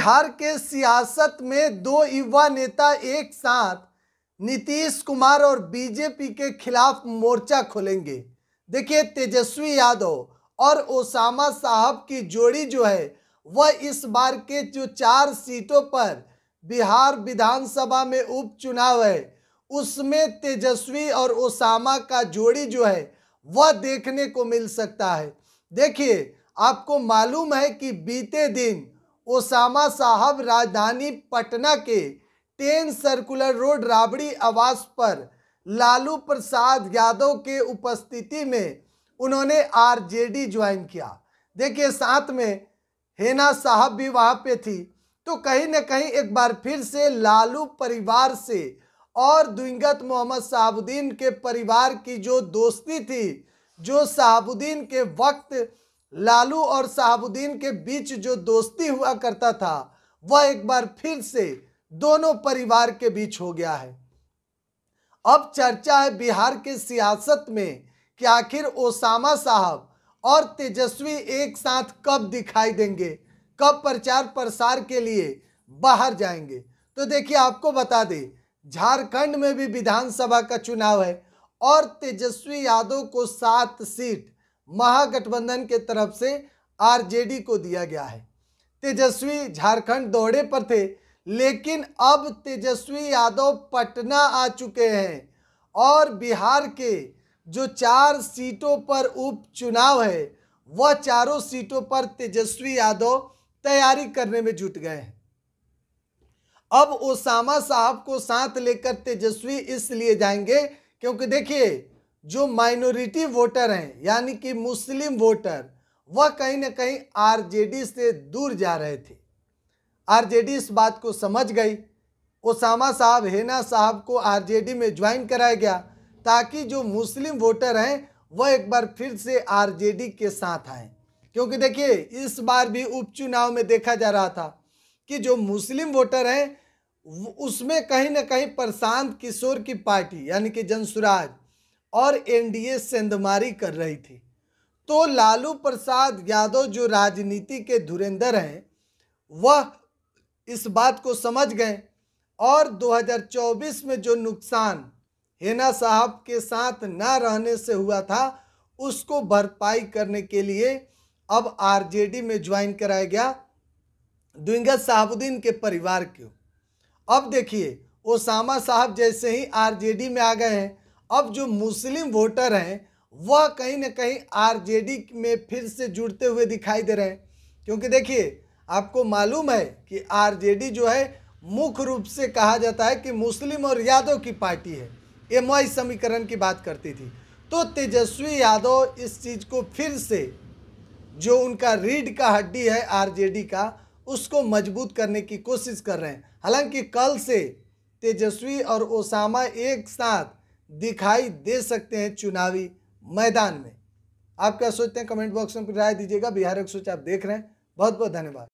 बिहार के सियासत में दो युवा नेता एक साथ नीतीश कुमार और बीजेपी के खिलाफ मोर्चा खोलेंगे देखिए तेजस्वी यादव और ओसामा साहब की जोड़ी जो है वह इस बार के जो चार सीटों पर बिहार विधानसभा में उपचुनाव है उसमें तेजस्वी और ओसामा का जोड़ी जो है वह देखने को मिल सकता है देखिए आपको मालूम है कि बीते दिन ओसामा साहब राजधानी पटना के टेन सर्कुलर रोड राबड़ी आवास पर लालू प्रसाद यादव के उपस्थिति में उन्होंने आरजेडी ज्वाइन किया देखिए साथ में हेना साहब भी वहाँ पे थी तो कहीं ना कहीं एक बार फिर से लालू परिवार से और द्विंगत मोहम्मद साहबुद्दीन के परिवार की जो दोस्ती थी जो साहबुद्दीन के वक्त लालू और शहाबुद्दीन के बीच जो दोस्ती हुआ करता था वह एक बार फिर से दोनों परिवार के बीच हो गया है अब चर्चा है बिहार के सियासत में कि आखिर ओसामा साहब और तेजस्वी एक साथ कब दिखाई देंगे कब प्रचार प्रसार के लिए बाहर जाएंगे तो देखिए आपको बता दें झारखंड में भी विधानसभा का चुनाव है और तेजस्वी यादव को सात सीट महागठबंधन के तरफ से आरजेडी को दिया गया है तेजस्वी झारखंड दौरे पर थे लेकिन अब तेजस्वी यादव पटना आ चुके हैं और बिहार के जो चार सीटों पर उपचुनाव है वह चारों सीटों पर तेजस्वी यादव तैयारी करने में जुट गए हैं अब ओसामा साहब को साथ लेकर तेजस्वी इसलिए जाएंगे क्योंकि देखिए जो माइनॉरिटी वोटर हैं यानी कि मुस्लिम वोटर वह कहीं ना कहीं आरजेडी से दूर जा रहे थे आरजेडी इस बात को समझ गई ओसामा साहब हेना साहब को आरजेडी में ज्वाइन कराया गया ताकि जो मुस्लिम वोटर हैं वह एक बार फिर से आरजेडी के साथ आए क्योंकि देखिए इस बार भी उपचुनाव में देखा जा रहा था कि जो मुस्लिम वोटर हैं उसमें कहीं ना कहीं प्रशांत किशोर की पार्टी यानी कि जनसुराज और एनडीए सेंधमारी कर रही थी तो लालू प्रसाद यादव जो राजनीति के धुरेंदर हैं वह इस बात को समझ गए और 2024 में जो नुकसान हेना साहब के साथ ना रहने से हुआ था उसको भरपाई करने के लिए अब आरजेडी में ज्वाइन कराया गया द्विंगत साहबुद्दीन के परिवार को अब देखिए ओसामा साहब जैसे ही आरजेडी में आ गए हैं अब जो मुस्लिम वोटर हैं वह कहीं ना कहीं आरजेडी में फिर से जुड़ते हुए दिखाई दे रहे हैं क्योंकि देखिए आपको मालूम है कि आरजेडी जो है मुख्य रूप से कहा जाता है कि मुस्लिम और यादव की पार्टी है ये मई समीकरण की बात करती थी तो तेजस्वी यादव इस चीज़ को फिर से जो उनका रीढ़ का हड्डी है आरजेडी का उसको मजबूत करने की कोशिश कर रहे हैं हालांकि कल से तेजस्वी और ओसामा एक साथ दिखाई दे सकते हैं चुनावी मैदान में आप क्या सोचते हैं कमेंट बॉक्स में राय दीजिएगा बिहार एक सोच आप देख रहे हैं बहुत बहुत धन्यवाद